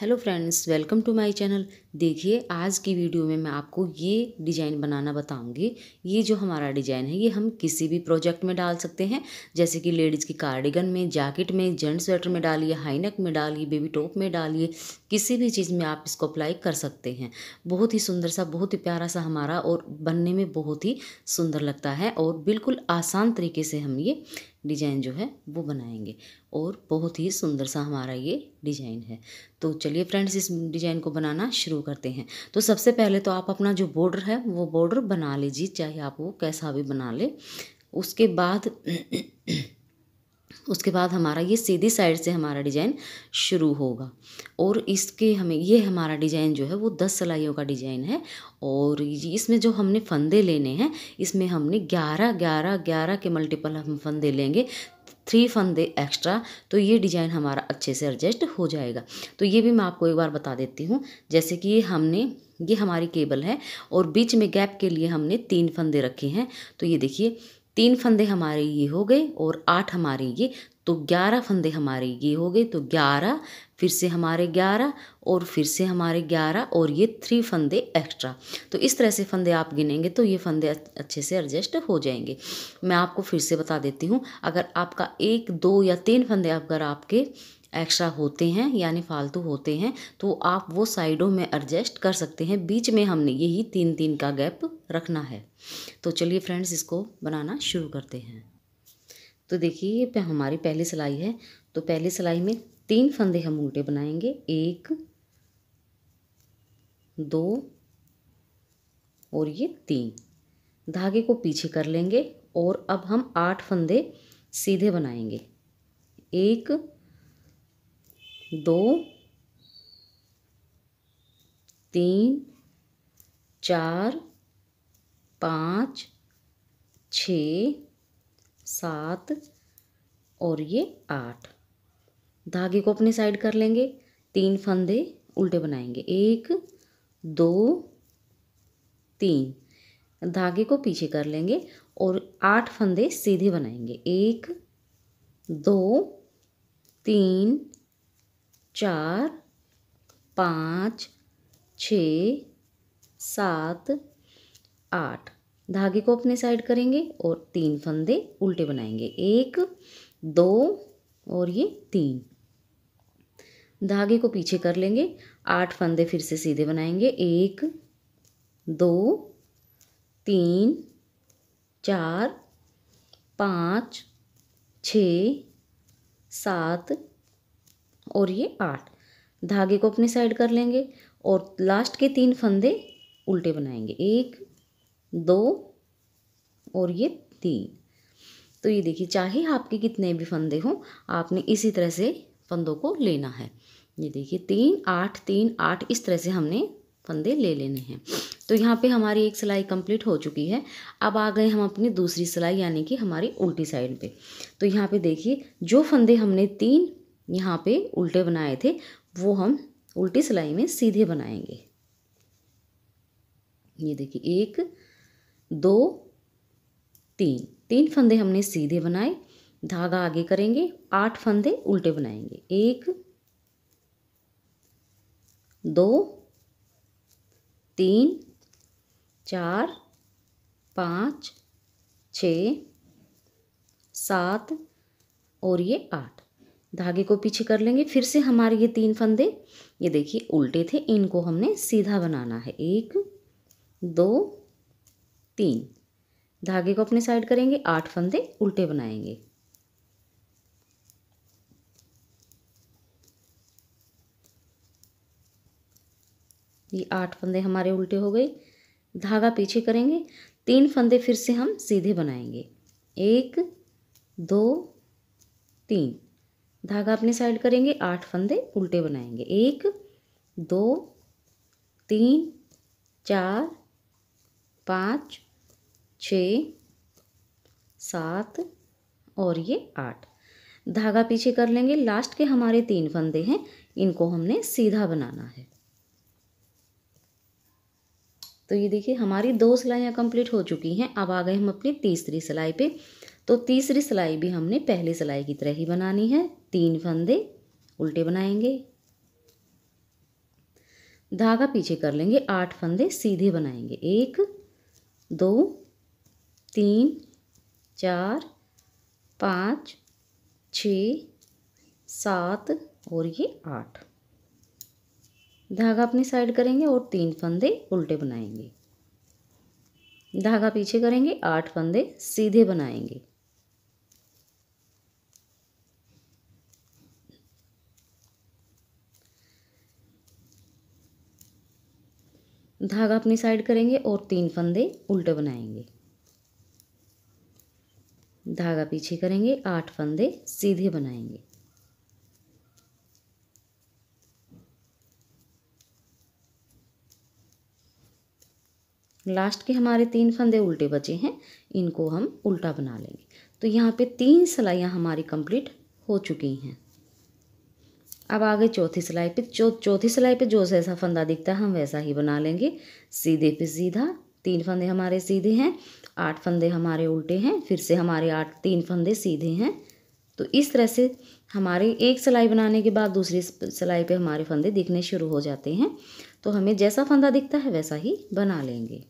hello friends welcome to my channel देखिए आज की वीडियो में मैं आपको ये डिज़ाइन बनाना बताऊंगी ये जो हमारा डिज़ाइन है ये हम किसी भी प्रोजेक्ट में डाल सकते हैं जैसे कि लेडीज़ की कार्डिगन में जैकेट में जेंट्स स्वेटर में डालिए हाईनेक में डालिए बेबी टॉप में डालिए किसी भी चीज़ में आप इसको अप्लाई कर सकते हैं बहुत ही सुंदर सा बहुत ही प्यारा सा हमारा और बनने में बहुत ही सुंदर लगता है और बिल्कुल आसान तरीके से हम ये डिजाइन जो है वो बनाएंगे और बहुत ही सुंदर सा हमारा ये डिजाइन है तो चलिए फ्रेंड्स इस डिजाइन को बनाना शुरू करते हैं तो सबसे पहले तो आप अपना जो बॉर्डर है वो बॉर्डर बना लीजिए चाहे आप वो कैसा भी बना ले उसके बाद उसके बाद हमारा ये सीधी साइड से हमारा डिजाइन शुरू होगा और इसके हमें ये हमारा डिजाइन जो है वो दस सिलाइयों का डिजाइन है और इसमें जो हमने फंदे लेने हैं इसमें हमने ग्यारह ग्यारह ग्यारह के मल्टीपल हम फंदे लेंगे थ्री फंदे एक्स्ट्रा तो ये डिज़ाइन हमारा अच्छे से एडजस्ट हो जाएगा तो ये भी मैं आपको एक बार बता देती हूँ जैसे कि हमने ये हमारी केबल है और बीच में गैप के लिए हमने तीन फंदे रखे हैं तो ये देखिए तीन फंदे हमारे ये हो गए और आठ हमारे ये तो ग्यारह फंदे हमारे ये हो गए तो ग्यारह फिर से हमारे ग्यारह और फिर से हमारे ग्यारह और ये थ्री फंदे एक्स्ट्रा तो इस तरह से फंदे आप गिनेंगे तो ये फंदे अच्छे से एडजस्ट हो जाएंगे मैं आपको फिर से बता देती हूँ अगर आपका एक दो या तीन फंदे अगर आपके एक्स्ट्रा होते हैं यानी फालतू होते हैं तो आप वो साइडों में एडजस्ट कर सकते हैं बीच में हमने यही तीन तीन का गैप रखना है तो चलिए फ्रेंड्स इसको बनाना शुरू करते हैं तो देखिए ये हमारी पहली सिलाई है तो पहली सिलाई में तीन फंदे हम उल्टे बनाएंगे एक दो और ये तीन धागे को पीछे कर लेंगे और अब हम आठ फंदे सीधे बनाएंगे एक दो तीन चार पाँच छ सात और ये आठ धागे को अपने साइड कर लेंगे तीन फंदे उल्टे बनाएंगे एक दो तीन धागे को पीछे कर लेंगे और आठ फंदे सीधे बनाएंगे एक दो तीन चार पाँच छ सात आठ धागे को अपने साइड करेंगे और तीन फंदे उल्टे बनाएंगे एक दो और ये तीन धागे को पीछे कर लेंगे आठ फंदे फिर से सीधे बनाएंगे एक दो तीन चार पाँच छ सात और ये आठ धागे को अपनी साइड कर लेंगे और लास्ट के तीन फंदे उल्टे बनाएंगे एक दो और ये तीन तो ये देखिए चाहे आपके कितने भी फंदे हों आपने इसी तरह से फंदों को लेना है ये देखिए तीन आठ तीन आठ इस तरह से हमने फंदे ले लेने हैं तो यहाँ पे हमारी एक सिलाई कंप्लीट हो चुकी है अब आ गए हम अपनी दूसरी सिलाई यानी कि हमारी उल्टी साइड पे तो यहाँ पे देखिए जो फंदे हमने तीन यहाँ पे उल्टे बनाए थे वो हम उल्टी सिलाई में सीधे बनाएंगे ये देखिए एक दो तीन तीन फंदे हमने सीधे बनाए धागा आगे करेंगे आठ फंदे उल्टे बनाएंगे एक दो तीन चार पाँच छ सात और ये आठ धागे को पीछे कर लेंगे फिर से हमारे ये तीन फंदे ये देखिए उल्टे थे इनको हमने सीधा बनाना है एक दो तीन धागे को अपने साइड करेंगे आठ फंदे उल्टे बनाएंगे ये आठ फंदे हमारे उल्टे हो गए धागा पीछे करेंगे तीन फंदे फिर से हम सीधे बनाएंगे एक दो तीन धागा अपने साइड करेंगे आठ फंदे उल्टे बनाएंगे एक दो तीन चार पाँच छ सात और ये आठ धागा पीछे कर लेंगे लास्ट के हमारे तीन फंदे हैं इनको हमने सीधा बनाना है तो ये देखिए हमारी दो सिलाइयाँ कंप्लीट हो चुकी हैं अब आ गए हम अपनी तीसरी सिलाई पे तो तीसरी सिलाई भी हमने पहली सिलाई की तरह ही बनानी है तीन फंदे उल्टे बनाएंगे धागा पीछे कर लेंगे आठ फंदे सीधे बनाएंगे एक दो तीन चार पाँच छ सात और ये आठ धागा अपनी साइड करेंगे और तीन फंदे उल्टे बनाएंगे धागा पीछे करेंगे आठ फंदे सीधे बनाएंगे धागा अपनी साइड करेंगे और तीन फंदे उल्टे बनाएंगे धागा पीछे करेंगे आठ फंदे सीधे बनाएंगे लास्ट के हमारे तीन फंदे उल्टे बचे हैं इनको हम उल्टा बना लेंगे तो यहाँ पे तीन सिलाइयाँ हमारी कंप्लीट हो चुकी हैं अब आगे चौथी सिलाई पे चौ चौथी सिलाई पे जो जैसा फंदा दिखता है हम वैसा ही बना लेंगे सीधे पे सीधा तीन फंदे हमारे सीधे हैं आठ फंदे हमारे उल्टे हैं फिर से हमारे आठ तीन फंदे सीधे हैं तो इस तरह से हमारे एक सिलाई बनाने के बाद दूसरी सिलाई पे हमारे फंदे दिखने शुरू हो जाते हैं तो हमें जैसा फंदा दिखता है वैसा ही बना लेंगे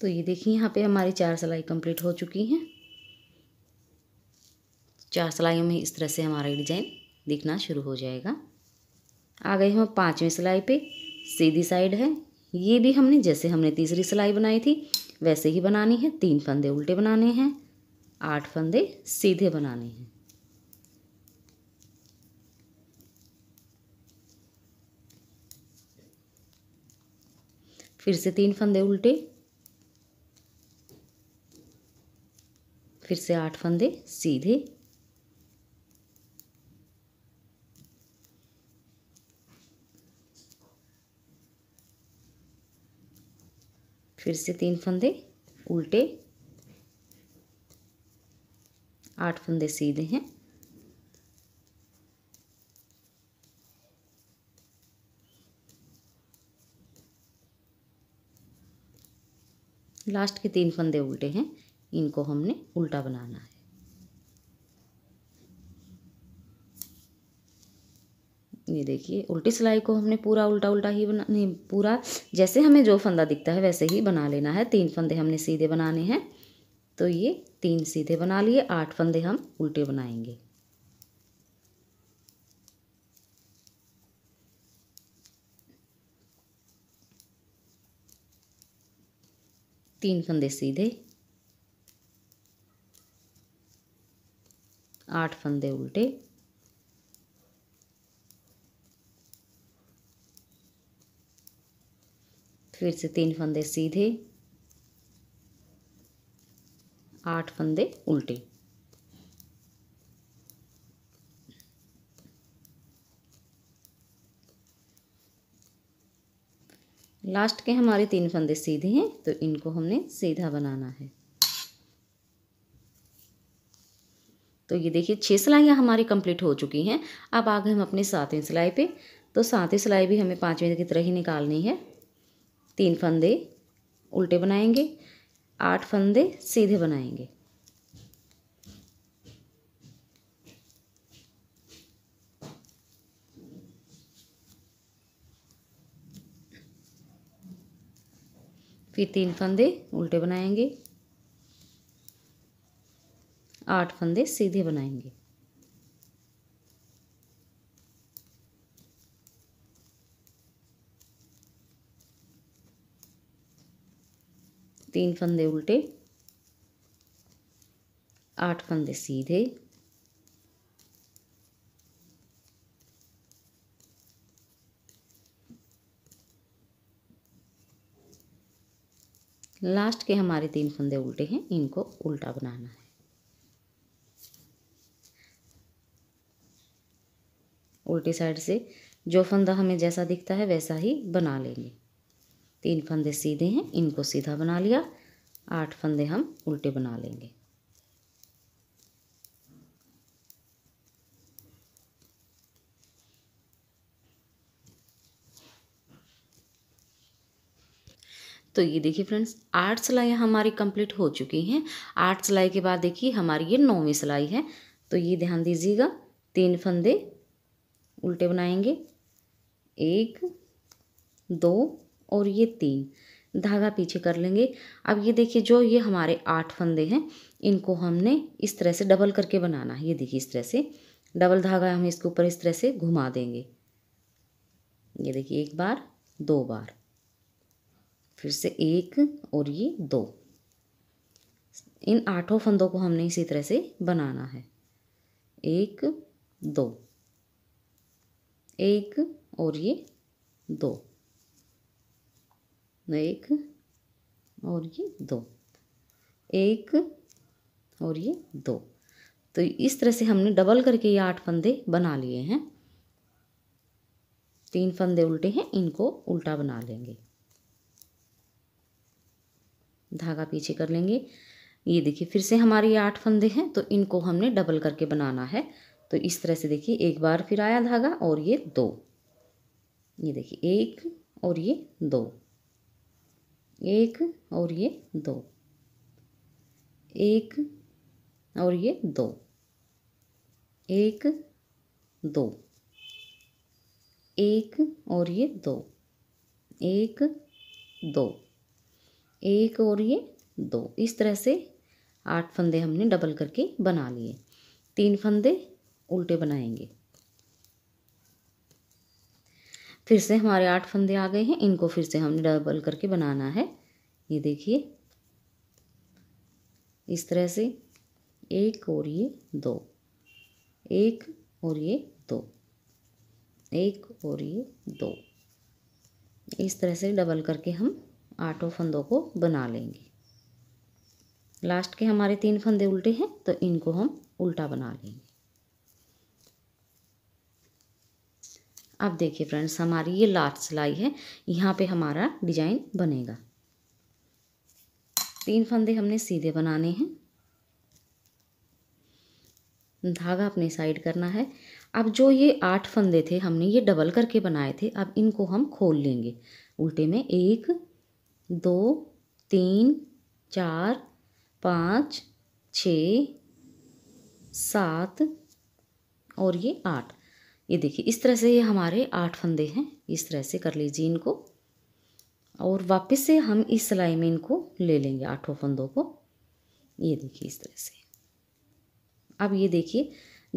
तो ये देखिए यहाँ पे हमारी चार सिलाई कंप्लीट हो चुकी हैं चार सिलाइयों में इस तरह से हमारा डिज़ाइन दिखना शुरू हो जाएगा आ गए हम पाँचवीं सिलाई पे सीधी साइड है ये भी हमने जैसे हमने तीसरी सिलाई बनाई थी वैसे ही बनानी है तीन फंदे उल्टे बनाने हैं आठ फंदे सीधे बनाने हैं फिर से तीन फंदे उल्टे फिर से आठ फंदे सीधे फिर से तीन फंदे उल्टे आठ फंदे सीधे हैं लास्ट के तीन फंदे उल्टे हैं इनको हमने उल्टा बनाना है ये देखिए उल्टी सिलाई को हमने पूरा उल्टा उल्टा ही बना नहीं पूरा जैसे हमें जो फंदा दिखता है वैसे ही बना लेना है तीन फंदे हमने सीधे बनाने हैं तो ये तीन सीधे बना लिए आठ फंदे हम उल्टे बनाएंगे तीन फंदे सीधे आठ फंदे उल्टे फिर से तीन फंदे सीधे आठ फंदे उल्टे लास्ट के हमारे तीन फंदे सीधे हैं तो इनको हमने सीधा बनाना है तो ये देखिए छः सिलाइयाँ हमारी कंप्लीट हो चुकी हैं अब आ गए हम अपनी सातवीं सिलाई पे तो सातवें सिलाई भी हमें पाँचवीं की तरह ही निकालनी है तीन फंदे उल्टे बनाएंगे आठ फंदे सीधे बनाएंगे फिर तीन फंदे उल्टे बनाएंगे आठ फंदे सीधे बनाएंगे तीन फंदे उल्टे आठ फंदे सीधे लास्ट के हमारे तीन फंदे उल्टे हैं इनको उल्टा बनाना है उल्टी साइड से जो फंदा हमें जैसा दिखता है वैसा ही बना लेंगे तीन फंदे सीधे हैं इनको सीधा बना लिया आठ फंदे हम उल्टे बना लेंगे तो ये देखिए फ्रेंड्स आठ सिलाइयाँ हमारी कंप्लीट हो चुकी हैं आठ सिलाई के बाद देखिए हमारी ये नौवीं सिलाई है तो ये ध्यान दीजिएगा तीन फंदे उल्टे बनाएंगे एक दो और ये तीन धागा पीछे कर लेंगे अब ये देखिए जो ये हमारे आठ फंदे हैं इनको हमने इस तरह से डबल करके बनाना है ये देखिए इस तरह से डबल धागा हम इसके ऊपर इस तरह से घुमा देंगे ये देखिए एक बार दो बार फिर से एक और ये दो इन आठों फंदों को हमने इसी तरह से बनाना है एक दो एक और ये दो एक और ये दो एक और ये दो तो इस तरह से हमने डबल करके ये आठ फंदे बना लिए हैं तीन फंदे उल्टे हैं इनको उल्टा बना लेंगे धागा पीछे कर लेंगे ये देखिए फिर से हमारे ये आठ फंदे हैं तो इनको हमने डबल करके बनाना है तो इस तरह से देखिए एक बार फिर आया धागा और ये दो ये देखिए एक और ये दो एक और ये दो एक और ये दो एक दो एक और ये दो एक दो एक और ये दो इस तरह से आठ फंदे हमने डबल करके बना लिए तीन फंदे उल्टे बनाएंगे फिर से हमारे आठ फंदे आ गए हैं इनको फिर से हमने डबल करके बनाना है ये देखिए इस तरह से एक और ये दो एक और ये दो एक और ये दो इस तरह से डबल करके हम आठों फंदों को बना लेंगे लास्ट के हमारे तीन फंदे उल्टे हैं तो इनको हम उल्टा बना लेंगे अब देखिए फ्रेंड्स हमारी ये लास्ट सिलाई है यहाँ पे हमारा डिजाइन बनेगा तीन फंदे हमने सीधे बनाने हैं धागा अपने साइड करना है अब जो ये आठ फंदे थे हमने ये डबल करके बनाए थे अब इनको हम खोल लेंगे उल्टे में एक दो तीन चार पाँच छ सात और ये आठ ये देखिए इस तरह से ये हमारे आठ फंदे हैं इस तरह से कर लीजिए इनको और वापस से हम इस सिलाई में इनको ले लेंगे आठों फंदों को ये देखिए इस तरह से अब ये देखिए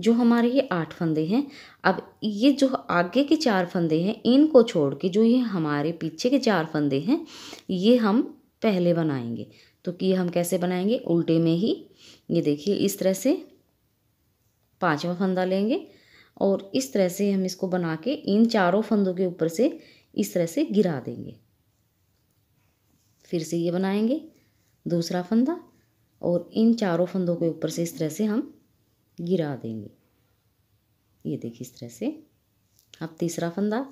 जो हमारे ये आठ फंदे हैं अब ये जो आगे के चार फंदे हैं इनको छोड़ के जो ये हमारे पीछे के चार फंदे हैं ये हम पहले बनाएंगे तो कि हम कैसे बनाएंगे उल्टे में ही ये देखिए इस तरह से पांचवा फंदा लेंगे और इस तरह से हम इसको बना के इन चारों फंदों के ऊपर से इस तरह से गिरा देंगे फिर से ये बनाएंगे दूसरा फंदा और इन चारों फंदों के ऊपर से इस तरह से हम गिरा देंगे ये देखिए इस तरह से अब तीसरा फंदा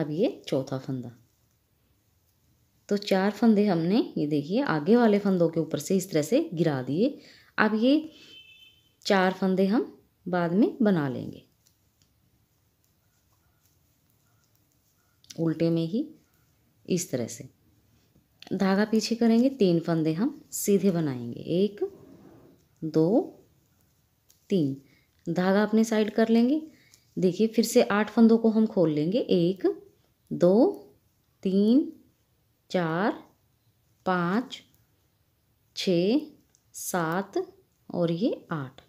अब ये चौथा फंदा तो चार फंदे हमने ये देखिए आगे वाले फंदों के ऊपर से इस तरह से गिरा दिए अब ये चार फंदे हम बाद में बना लेंगे उल्टे में ही इस तरह से धागा पीछे करेंगे तीन फंदे हम सीधे बनाएंगे एक दो तीन धागा अपने साइड कर लेंगे देखिए फिर से आठ फंदों को हम खोल लेंगे एक दो तीन चार पाँच छ सात और ये आठ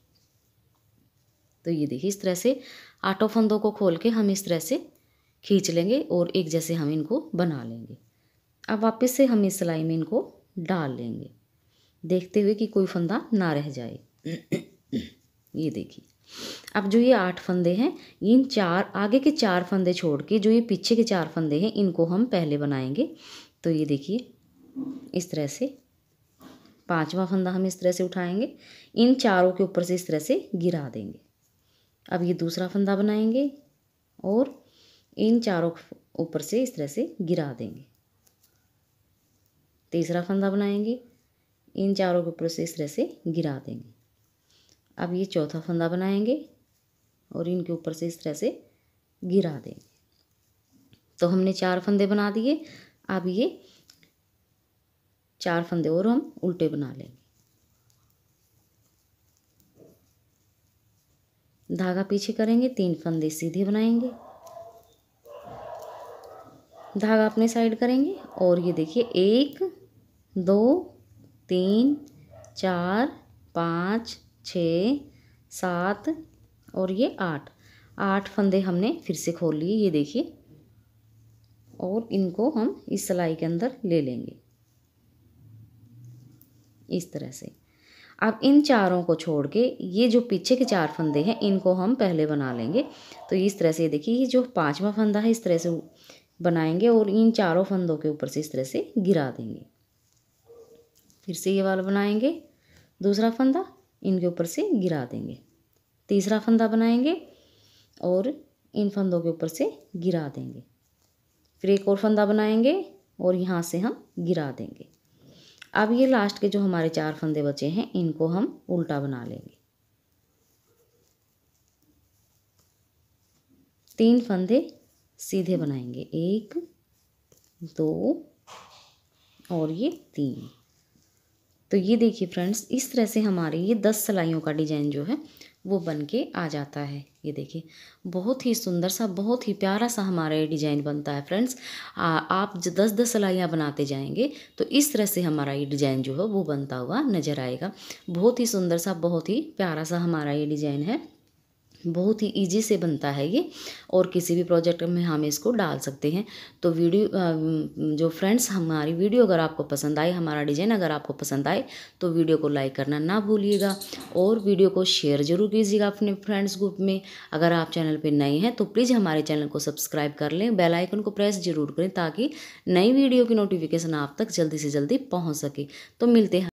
तो ये देखिए इस तरह से आठों फंदों को खोल के हम इस तरह से खींच लेंगे और एक जैसे हम इनको बना लेंगे अब वापस से हम इस सिलाई में इनको डाल लेंगे देखते हुए कि कोई फंदा ना रह जाए ये देखिए अब जो ये आठ फंदे हैं इन चार आगे के चार फंदे छोड़ के जो ये पीछे के चार फंदे हैं इनको हम पहले बनाएंगे तो ये देखिए इस तरह से पांचवा फंदा हम इस तरह से उठाएंगे इन चारों के ऊपर से इस तरह से गिरा देंगे अब ये दूसरा फंदा बनाएंगे और इन चारों ऊपर से इस तरह से गिरा देंगे तीसरा फंदा बनाएंगे इन चारों के ऊपर से इस तरह से गिरा देंगे अब ये चौथा फंदा बनाएंगे और इनके ऊपर से इस तरह से गिरा देंगे तो हमने चार फंदे बना दिए अब ये चार फंदे और हम उल्टे बना लेंगे धागा पीछे करेंगे तीन फंदे सीधे बनाएंगे धागा अपने साइड करेंगे और ये देखिए एक दो तीन चार पाँच छ सात और ये आठ आठ फंदे हमने फिर से खोल लिए ये देखिए और इनको हम इस सिलाई के अंदर ले लेंगे इस तरह से अब इन चारों को छोड़ के ये जो पीछे के चार फंदे हैं इनको हम पहले बना लेंगे तो इस तरह से देखिए ये जो पांचवा फंदा है इस तरह से बनाएंगे और इन चारों फंदों के ऊपर से इस तरह से गिरा देंगे फिर से ये वाला बनाएंगे दूसरा फंदा इनके ऊपर से गिरा देंगे तीसरा फंदा बनाएंगे और इन फंदों के ऊपर से गिरा देंगे फिर एक और फंदा बनाएंगे और यहाँ से हम गिरा देंगे अब ये लास्ट के जो हमारे चार फंदे बचे हैं इनको हम उल्टा बना लेंगे तीन फंदे सीधे बनाएंगे एक दो और ये तीन तो ये देखिए फ्रेंड्स इस तरह से हमारे ये दस सिलाइयों का डिजाइन जो है वो बन के आ जाता है ये देखिए बहुत ही सुंदर सा बहुत ही प्यारा सा हमारा ये डिज़ाइन बनता है फ्रेंड्स आप जो दस दस सिलाइयाँ बनाते जाएंगे तो इस तरह से हमारा ये डिज़ाइन जो है वो बनता हुआ नज़र आएगा बहुत ही सुंदर सा बहुत ही प्यारा सा हमारा ये डिज़ाइन है बहुत ही इजी से बनता है ये और किसी भी प्रोजेक्ट में हम इसको डाल सकते हैं तो वीडियो जो फ्रेंड्स हमारी वीडियो अगर आपको पसंद आए हमारा डिज़ाइन अगर आपको पसंद आए तो वीडियो को लाइक करना ना भूलिएगा और वीडियो को शेयर ज़रूर कीजिएगा अपने फ्रेंड्स ग्रुप में अगर आप चैनल पर नए हैं तो प्लीज़ हमारे चैनल को सब्सक्राइब कर लें बेलाइकन को प्रेस ज़रूर करें ताकि नई वीडियो की नोटिफिकेशन आप तक जल्दी से जल्दी पहुँच सके तो मिलते हैं